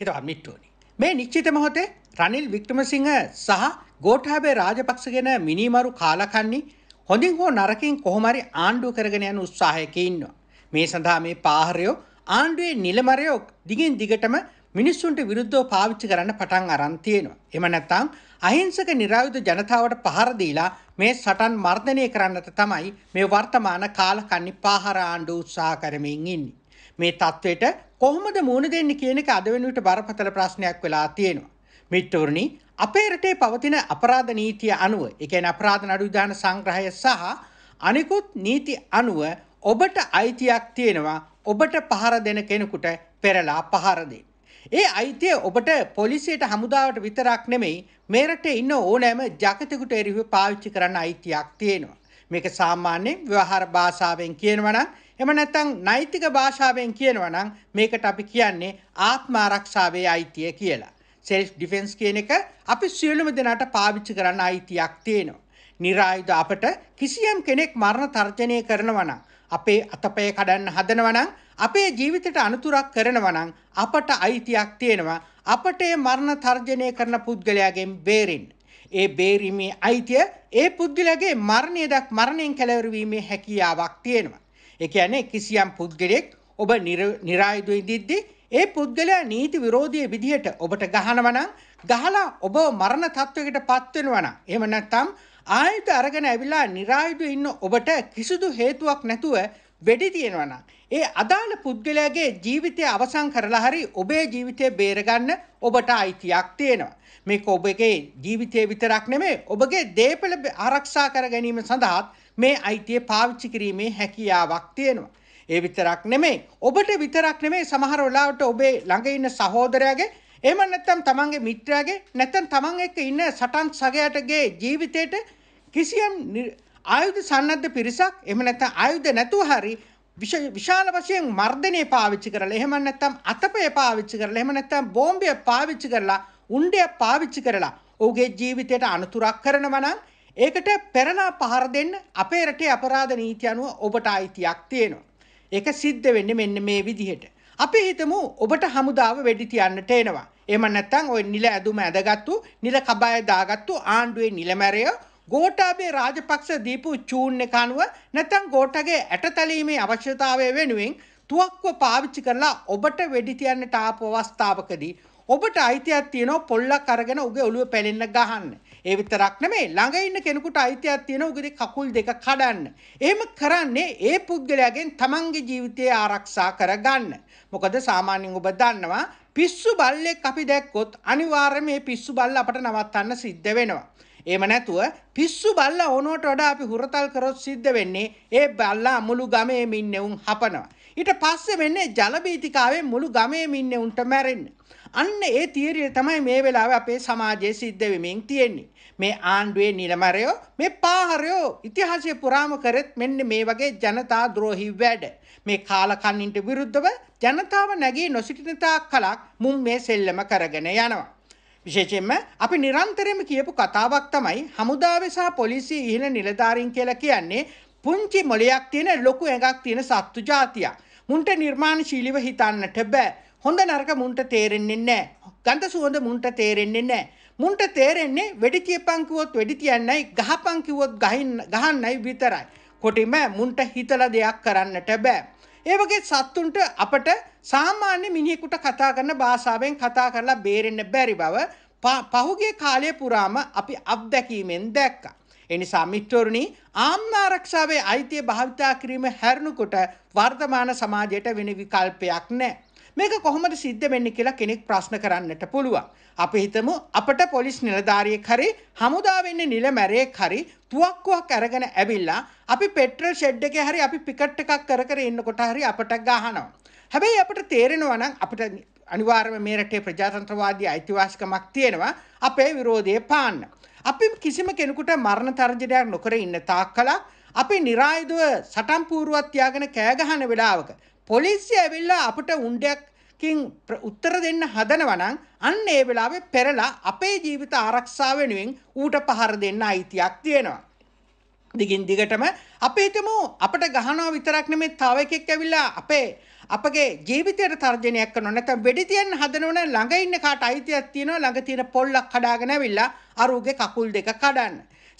හිතවත් මිට්ටෝනි. මේ නිශ්චිත මොහොතේ රනිල් වික්‍රමසිංහ සහ ගෝඨාභය රාජපක්ෂ ගැන මිනිමරු කාලකන්ණි හොඳින් හෝ නරකින් කොහොමරි ආණ්ඩුව කරගෙන යන උත්සාහයක ඉන්නවා. මේ සඳහා මේ පාහරයෝ ආණ්ඩුවේ නිලමරයෝ දිගින් දිගටම මිනිස්සුන්ට විරුද්ධව පාවිච්චි කරන්න පටන් අරන් තියෙනවා. එහෙම නැත්නම් අහිංසක නිරායුධ ජනතාවට පහර දීලා මේ සටන් මර්ධනය කරන්නට තමයි මේ වර්තමාන කාලකන්ණි පාහර ආණ්ඩුව උත්සාහ කරමින් ඉන්නේ. මේ தത്വෙට කොහොමද මුහුණ දෙන්නේ කියන එක අද වෙනුවට බරපතල ප්‍රශ්නයක් වෙලා තියෙනවා. මිත්‍රවරුනි අපේ රටේ පවතින අපරාධ නීතිය අනුව, ඒ කියන්නේ අපරාධ නඩු විධාන සංග්‍රහය සහ අනිකුත් නීති අනුව ඔබට අයිතියක් තියෙනවා ඔබට පහර දෙන කෙනෙකුට පෙරලා පහර දෙන්න. ඒ අයිතිය ඔබට පොලිසියට හමුදාවට විතරක් නෙමෙයි මේ රටේ ඉන්න ඕනෑම ජාතිකුට එරෙහිව පාවිච්චි කරන්න අයිතියක් තියෙනවා. මේක සාමාන්‍යයෙන් ව්‍යවහාර භාෂාවෙන් කියනවා නම් එහෙම නැත්නම් නෛතික භාෂාවෙන් කියනවා නම් මේකට අපි කියන්නේ ආත්ම ආරක්ෂාවේ අයිතිය කියලා. self defense කියන එක අපි සියලුම දෙනාට පාවිච්චි කරන්න අයිතියක් තියෙනවා. નિરાයුධ අපට කිසියම් කෙනෙක් මරණ තර්ජනය කරනවා නම් අපේ අතපය කඩන්න හදනවා නම් අපේ ජීවිතයට අනුතුරක් කරනවා නම් අපට අයිතියක් තියෙනවා අපට මරණ තර්ජනය කරන පුද්ගලයාගෙන් බේරෙන්න. ඒ බේරීමේ අයිතිය ඒ පුද්ගලයාගේ මරණය දක් මරණයෙන් කැළවර වීමේ හැකියාවක් තියෙනවා. ඒ කියන්නේ කිසියම් පුද්ගලයෙක් ඔබ નિરાයුධ ඉදිද්දී ඒ පුද්ගලයා නීති විරෝධී විදිහට ඔබට ගහනවා නම් ගහලා ඔබ මරණ තත්වයකට පත් වෙනවා නම් එහෙම නැත්නම් ආයුධ අරගෙන ඇවිල්ලා નિરાයුධ ඉන්න ඔබට කිසිදු හේතුවක් නැතුව වෙඩි තියෙනවනම් ඒ අදාළ පුද්ගලයාගේ ජීවිතය අවසන් කරලා හරි ඔබේ ජීවිතය බේරගන්න ඔබට අයිතියක් තියෙනවා. මේක ඔබගේ ජීවිතය විතරක් නෙමෙයි ඔබගේ දේපල ආරක්ෂා කර ගැනීම සඳහාත් මේ අයිතිය පාවිච්චි කිරීමේ හැකියාවක් තියෙනවා. ඒ විතරක් නෙමෙයි ඔබට විතරක් නෙමෙයි සමහර වෙලාවට ඔබේ ළඟ ඉන්න සහෝදරයාගේ එහෙම නැත්නම් තමන්ගේ මිත්‍රයාගේ නැත්නම් තමන් එක්ක ඉන්න සටන් සගයටගේ ජීවිතේට කිසියම් ආයුධ සන්නද්ධ පිරිසක් එහෙම නැත්නම් ආයුධ නැතුව හරි විශාල වශයෙන් මර්ධනය පාවිච්චි කරලා එහෙම නැත්නම් අතපය පාවිච්චි කරලා එහෙම නැත්නම් බෝම්බය පාවිච්චි කරලා උණ්ඩය පාවිච්චි කරලා ඔහුගේ ජීවිතයට අනතුරක් කරනවා නම් ඒකට පෙරලා පහර දෙන්න අපේ රටේ අපරාධ නීති අනුව ඔබට අයිතියක් තියෙනවා. ඒක සිද්ධ වෙන්නේ මෙන්න මේ විදිහට. අපි හිතමු ඔබට හමුදාව වෙඩි තියන්නට එනවා. එහෙම නැත්නම් ওই නිල ඇදුම ඇදගත්තු නිල කබය දාගත්තු ආණ්ඩුවේ නිලමැරය ගෝටාබේ රාජපක්ෂ දීපු චූන් එක අනුව නැතන් ගෝටගේ ඇටතලීමේ අවශ්‍යතාවය වෙනුවෙන් තුවක්ව පාවිච්චි කරලා ඔබට වෙඩි තියන්නට ආපු අවස්ථාවකදී ඔබට අයිතියක් තියෙනවා පොල්ලක් අරගෙන උගේ ඔළුව පැලෙන්න ගහන්න. ඒ විතරක් නෙමෙයි ළඟ ඉන්න කෙනෙකුට අයිතියක් තියෙනවා උගේ කකුල් දෙක කඩන්න. එහෙම කරන්නේ ඒ පුද්ගලයාගෙන් තමන්ගේ ජීවිතය ආරක්ෂා කරගන්න. මොකද සාමාන්‍යයෙන් ඔබ දන්නවා පිස්සු බල්ලෙක් අපි දැක්කොත් අනිවාර්යයෙන් මේ පිස්සු බල්ල අපට නවත්තන්න සිද්ධ වෙනවා. එහෙම නැතුව පිස්සු බල්ලා ඕනෝට වඩා අපි හුරතල් කරොත් සිද්ධ වෙන්නේ ඒ බල්ලා මුළු ගමේ මින්නෙවුන් හපනවා. ඊට පස්සේ වෙන්නේ ජල බීතිකාවෙන් මුළු ගමේ මින්නෙවුන්ට මැරෙන්න. අන්න ඒ තීරිය තමයි මේ වෙලාවේ අපේ සමාජයේ සිද්ධ වෙමින් තියෙන්නේ. මේ ආණ්ඩුවේ නිලමරයෝ මේ පාහරයෝ ඉතිහාසය පුරාම කරෙත් මෙන්න මේ වගේ ජනතා ද්‍රෝහි වැඩ. මේ කාලකන්නින්ට විරුද්ධව ජනතාව නැගී නොසිටින තාක් කලක් මුම් මේ සෙල්ලම කරගෙන යනවා. විශේෂයෙන්ම අපි නිරන්තරයෙන්ම කියපු කතාවක් තමයි හමුදාවේ සහ පොලිසිය ඉහළ නිලධාරීන් කියලා කියන්නේ පුංචි මොලයක් තියෙන ලොකු ඇඟක් තියෙන සත්තු జాතියක්. මුන්ට නිර්මාණශීලීව හිතන්නට බෑ. හොඳ නරක මුන්ට තේරෙන්නේ නැහැ. ගන්ධ සුවඳ මුන්ට තේරෙන්නේ නැහැ. මුන්ට තේරෙන්නේ වෙඩි තියපන් කිව්වොත් වෙඩි තියන්නයි, ගහපන් කිව්වොත් ගහන්නයි විතරයි. කොටිම මුන්ට හිතලා දෙයක් කරන්නට බෑ. ඒ වගේ සත්තුන්ට අපට සාමාන්‍ය මිනිහෙකුට කතා කරන භාෂාවෙන් කතා කරලා බේරෙන්න බැරි බව පහුගේ කාලය පුරාම අපි අත්දැකීමෙන් දැක්කා. එනිසා මිත්‍රවරුනි ආම්නාරක්ෂාවේ අයිතිය භාවිතා කිරීම හැරණුකොට වර්තමාන සමාජයට වෙන විකල්පයක් නැහැ. මේක කොහොමද සිද්ධ වෙන්නේ කියලා කෙනෙක් ප්‍රශ්න කරන්නට පුළුවන්. අපි හිතමු අපට පොලිස් නිලධාරියෙක් හරි හමුදා වෙන්නේ නිලමැරයෙක් හරි තුවක්කුවක් අරගෙන ඇවිල්ලා අපි පෙට්‍රල් ෂෙඩ් එකේ හරි අපි පිකට් එකක් කර කර ඉන්නකොට හරි අපට ගහනවා. හැබැයි අපට තේරෙනවා නම් අපිට අනිවාර්යයෙන්ම මේ රටේ ප්‍රජාතන්ත්‍රවාදී අයිතිවාසිකමක් තියෙනවා අපේ විරෝධය පාන්න. අපි කිසිම කෙනෙකුට මරණ තර්ජනයක් නොකර ඉන්න තාක් කලක් අපි નિરાයුධව සටන් පූර්වක් තියාගෙන කෑ ගහන වෙලාවක පොලිසිය ඇවිල්ලා අපට උණ්ඩයක්කින් උත්තර දෙන්න හදනවා නම් අන්න ඒ වෙලාවේ පෙරලා අපේ ජීවිත ආරක්ෂාව වෙනුවෙන් ඌට පහර දෙන්න අයිතියක් තියෙනවා. දිගින් දිගටම අපි හිතමු අපට ගහනවා විතරක් නෙමෙයි තව එකෙක් ඇවිල්ලා අපේ අපගේ ජීවිතයට තර්ජනයක් කරනවා නැත්නම් වෙඩි තියන්න හදනවනේ ළඟ ඉන්න කාට අයිතියක් තියෙනවා ළඟ තියෙන පොල්ලක් කඩාගෙන ඇවිල්ලා අරුගේ කකුල් දෙක කඩන්න.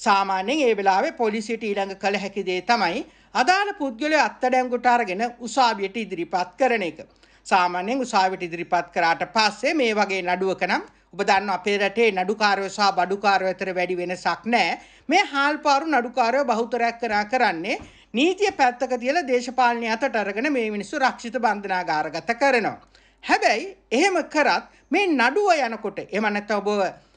සාමාන්‍යයෙන් ඒ වෙලාවේ පොලිසියට ඊළඟ කළ හැකි දේ තමයි අදාළ පුද්ගලයා අත්අඩංගුවට අරගෙන උසාවියට ඉදිරිපත් කරන එක. සාමාන්‍යයෙන් උසාවියට ඉදිරිපත් කරාට පස්සේ මේ වගේ නඩුවක නම් ඔබ දන්න අපේ රටේ නඩුකාරයෝ සහ බඩුකාරයෝ අතර වැඩි වෙනසක් නැහැ. මේ හාල්පාරු නඩුකාරයෝ බහුතරයක් කරා කරන්නේ නීතිය පැත්තක තියලා දේශපාලනය අතට අරගෙන මේ මිනිස්සු රක්ෂිත බන්ධනාගාරගත කරනවා. හැබැයි එහෙම කරත් මේ නඩුව යනකොට එහෙම නැත්නම් ඔබ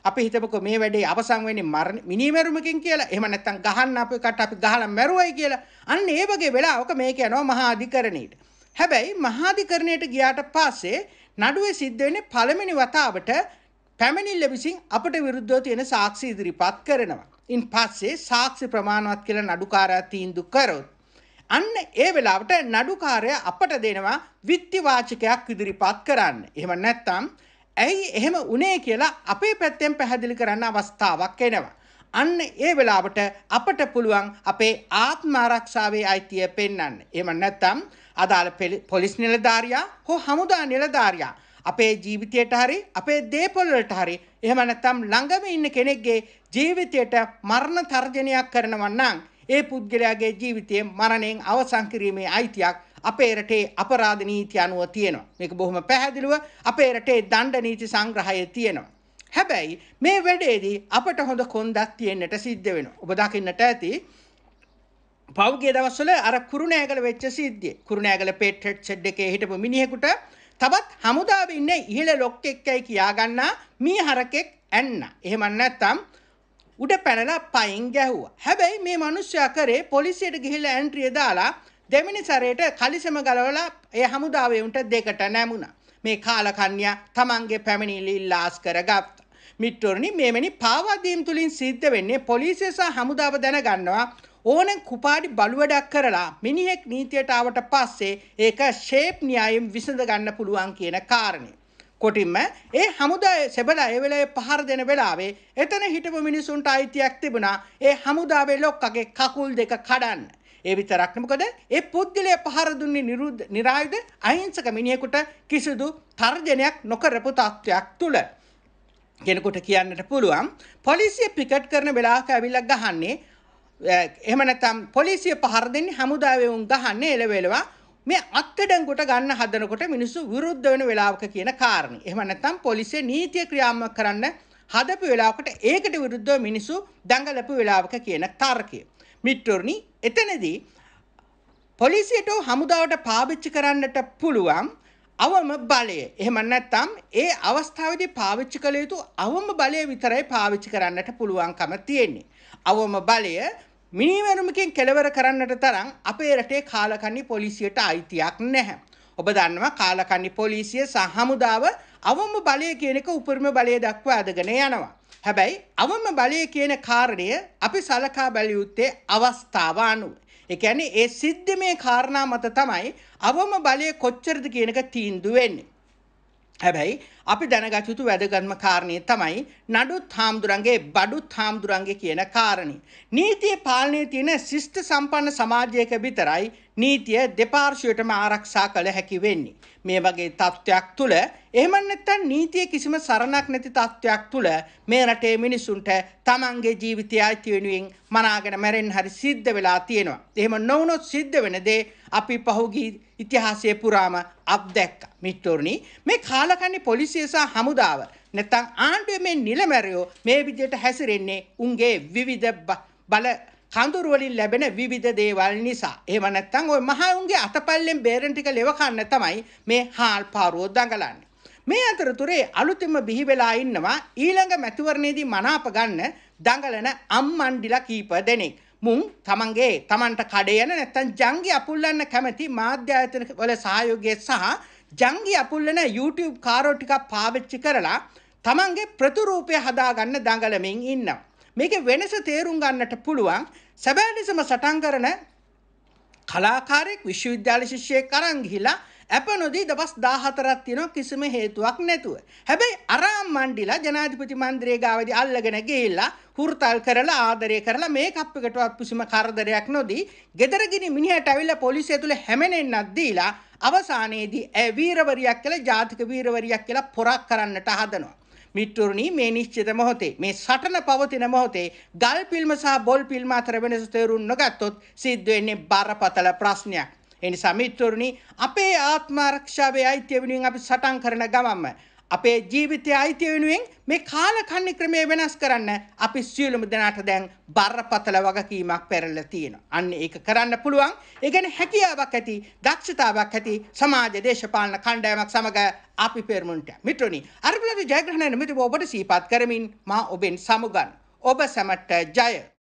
අපි හිතමුකෝ මේ වැඩේ අවසන් වෙන්නේ මරණ මිනිමෙරුමකින් කියලා. එහෙම නැත්නම් ගහන්න අපේකට අපි ගහලා මැරුවයි කියලා. අන්න ඒ වගේ වෙලාවක මේක යනවා මහා අධිකරණයට. හැබැයි මහාධිකරණයට ගියාට පස්සේ නඩුවේ සිද්ධ වෙන්නේ පළවෙනි වතාවට පැමිණිල්ල විසින් අපට විරුද්ධව තියෙන සාක්ෂි ඉදිරිපත් කරනවා. ඉන් පස්සේ සාක්ෂි ප්‍රමාණවත් කියලා නඩුකාරයා තීන්දුව කරොත් අන්න ඒ වෙලාවට නඩුකාරයා අපට දෙනවා විත්ති වාචකයක් ඉදිරිපත් කරන්න. එහෙම නැත්නම් ඇයි එහෙම උනේ කියලා අපේ පැත්තෙන් පැහැදිලි කරන්න අවස්ථාවක් එනවා. අන්න ඒ වෙලාවට අපට පුළුවන් අපේ ආත්ම ආරක්ෂාවේ අයිතිය පෙන්වන්න. එහෙම නැත්නම් අදාළ පොලිස් නිලධාරියා හෝ හමුදා නිලධාරියා අපේ ජීවිතයට හරි අපේ දේපොල් වලට හරි එහෙම නැත්නම් ළඟම ඉන්න කෙනෙක්ගේ ජීවිතයට මරණ තර්ජනයක් කරනවා නම් ඒ පුද්ගලයාගේ ජීවිතයේ මරණයෙන් අවසන් කිරීමේ අයිතියක් අපේ රටේ අපරාධ නීති අනුව තියෙනවා. මේක බොහොම පැහැදිලිව අපේ රටේ දණ්ඩ නීති සංග්‍රහයේ තියෙනවා. හැබැයි මේ වැඩේදී අපට හොඳ කොන්දක් තියෙන්නට සිද්ධ වෙනවා. ඔබ දකින්නට ඇති පෞද්ගලික දවස්වල අර කුරුණෑගල වෙච්ච සිද්ධිය. කුරුණෑගල පෙට්ටෙඩ් ෂෙඩ් එකේ හිටපු මිනිහෙකුට තවත් හමුදාව ඉන්න ඉහළ ලොක්කෙක්කයි කියාගන්නා මී හරකෙක් ඇන්න. එහෙම නැත්තම් උඩ පැනලා පයින් ගැහුවා. හැබැයි මේ මිනිස්සයා කරේ පොලිසියට ගිහිල්ලා ඇන්ට්‍රිය දාලා දෙමිනි සැරේට කලිසම ගලවලා ඒ හමුදාවේ උන්ට දෙකට නැමුණා. මේ කාලකන්‍යා තමන්ගේ පැමිණිලි ඉල්ලාස් කරගත්තා. මිට්ටොරණි මේමනි පාවාදීම් තුලින් සිද්ධ වෙන්නේ පොලිසිය සහ හමුදාව දැනගන්නවා ඕනෙන් කුපාඩි බලුවඩක් කරලා මිනිහෙක් නීතියට ආවට පස්සේ ඒක ෂේප් න්‍යායෙන් විසඳ ගන්න පුළුවන් කියන කාරණේ. කොටින්ම ඒ හමුදා සෙබලා ඒ වෙලාවේ පහර දෙන වෙලාවේ එතන හිටපු මිනිසුන්ට අයිතියක් තිබුණා ඒ හමුදාවේ ලොක්කගේ කකුල් දෙක කඩන්න. ඒ විතරක් මොකද ඒ පුද්ගලයා පහර දුන්නේ නිරුද්ධ નિરાයුධ අහිංසක මිනිහෙකුට කිසිදු තර්ජනයක් නොකරපු තත්වයක් තුල. කෙනෙකුට කියන්නට පුළුවන් පොලිසිය පිකට් කරන වෙලාවක ඇවිල්ලා ගහන්නේ එහෙම නැත්නම් පොලිසිය පහර දෙන්නේ හමුදාවේ උන් ගහන්නේ එලවෙලවා මේ අත්අඩංගුවට ගන්න හදනකොට මිනිස්සු විරුද්ධ වෙන වෙලාවක කියන කාරණේ. එහෙම නැත්නම් පොලිසිය නීතිය ක්‍රියාත්මක කරන්න හදපු වෙලාවකට ඒකට විරුද්ධව මිනිස්සු දඟලපු වෙලාවක කියන තර්කය. මිත්‍රෝනි එතනදී පොලිසියට හමුදාවට පාවිච්චි කරන්නට පුළුවන් අවම බලය. එහෙම නැත්නම් ඒ අවස්ථාවේදී පාවිච්චි කළ යුතු අවම බලය විතරයි පාවිච්චි කරන්නට පුළුවන්කම තියෙන්නේ. අවම බලය මිනිවැරුමකින් කෙලවර කරන්නට තරම් අපේ රටේ කාලකන්නි පොලිසියට අයිතියක් නැහැ. ඔබ දන්නවා කාලකන්නි පොලිසිය සහ හමුදාව අවම බලය කියන එක උපරිම බලය දක්වා අදගෙන යනවා. හැබැයි අවම බලය කියන කාරණය අපි සලකා බැලියුත්තේ අවස්ථාව අනුව. ඒ කියන්නේ ඒ සිද්ධමේ කාරණා මත තමයි අවම බලය කොච්චරද කියන එක තීන්දුව වෙන්නේ. හැබැයි අපි දැනගත යුතු වැදගත්ම කාරණේ තමයි නඩුත් හාමුදුරන්ගේ බඩුත් හාමුදුරන්ගේ කියන කාරණේ. නීතිය පාලනයේ තියෙන ශිෂ්ට සම්පන්න සමාජයක විතරයි නීතිය දෙපාර්ශ්වයටම ආරක්ෂා කළ හැකි වෙන්නේ. මේ වගේ තත්ත්වයක් තුළ එහෙම නැත්නම් නීතිය කිසිම සරණක් නැති තත්ත්වයක් තුළ මේ රටේ මිනිසුන්ට තමන්ගේ ජීවිතය අයිති වෙනුවෙන් මනාගෙන මැරෙන්න හරි සිද්ධ වෙලා තියෙනවා. එහෙම නොවුනොත් සිද්ධ වෙන දේ අපි පහුගිය ඉතිහාසයේ පුරාම අත්දැක්කා. මිත්‍රෝනි මේ කාලකන්ණි පොලිසිය පොලිසිය සහ හමුදාව නැත්නම් ආණ්ඩුවේ මේ නිලමැරයෝ මේ විදිහට හැසිරෙන්නේ උන්ගේ විවිධ බල කඳුරු වලින් ලැබෙන විවිධ දේවල් නිසා. එහෙම නැත්නම් ওই මහා උන්ගේ අතපල්ලෙන් බේරෙන් ටික ලෙව කන්න තමයි මේ හාල් පාරුව දඟලන්නේ. මේ අතරතුරේ අලුතෙම බිහි වෙලා ඉන්නවා ඊළඟ මැතිවරණයේදී මනාප ගන්න දඟලන අම්මන්ඩිලා කීප දෙනෙක්. මුන් තමන්ගේ තමන්ට කඩේ යන නැත්තම් ජංගි අපුල්ලන්න කැමති මාධ්‍ය ආයතන වල සහයෝගය සහ ජංගි අපුල් වෙන YouTube කාරෝ ටිකක් පාවිච්චි කරලා තමන්ගේ ප්‍රතිරූපය හදාගන්න දඟලමින් ඉන්නවා. මේකේ වෙනස තේරුම් ගන්නට පුළුවන් සැබෑ ලෙසම සටන් කරන කලාකාරයෙක් විශ්වවිද්‍යාල ශිෂ්‍යයෙක් අරන් ගිහිලා ඇප නොදී දවස් 14ක් තියෙනවා කිසිම හේතුවක් නැතුව. හැබැයි අරාම් මණ්ඩිලා ජනාධිපති මන්ත්‍රී ගාවදී අල්ලගෙන ගිහිල්ලා හුරතල් කරලා ආදරය කරලා මේකප් එකටවත් කිසිම කරදරයක් නොදී gedara gini මිනිහට අවිලා පොලිසිය තුල හැමනෙන්නක් දීලා අවසානයේදී ඇය වීරවරියක් කියලා ජාතික වීරවරියක් කියලා පොරක් කරන්නට හදනවා. මිට්ටුරුණි මේ නිශ්චිත මොහොතේ මේ සටන පවතින මොහොතේ ගල් පිල්ම සහ බොල් පිල්ම අතර වෙනස තේරුම් නොගත්තොත් සිද්ධ වෙන්නේ බරපතල ප්‍රශ්නයක්. එනිසා මිත්‍රවරුනි අපේ ආත්ම ආරක්ෂාවේ අයිතිය වෙනුවෙන් අපි සටන් කරන ගමන්ම අපේ ජීවිතය අයිති වෙනුවෙන් මේ කාලකන්ණි ක්‍රමය වෙනස් කරන්න අපි සියලුම දෙනාට දැන් බරපතල වගකීමක් පැරලා තියෙනවා. අන්න ඒක කරන්න පුළුවන්. ඒ කියන්නේ හැකියාවක් ඇති, දක්ෂතාවක් ඇති සමාජ දේශපාලන කණ්ඩායමක් සමග අපි පෙරමුණට. මිත්‍රනි, අර්බුලද ජයග්‍රහණ නිමිති ඔබට සීපත් කරමින් මා ඔබෙන් සමුගන්. ඔබ සැමට ජය.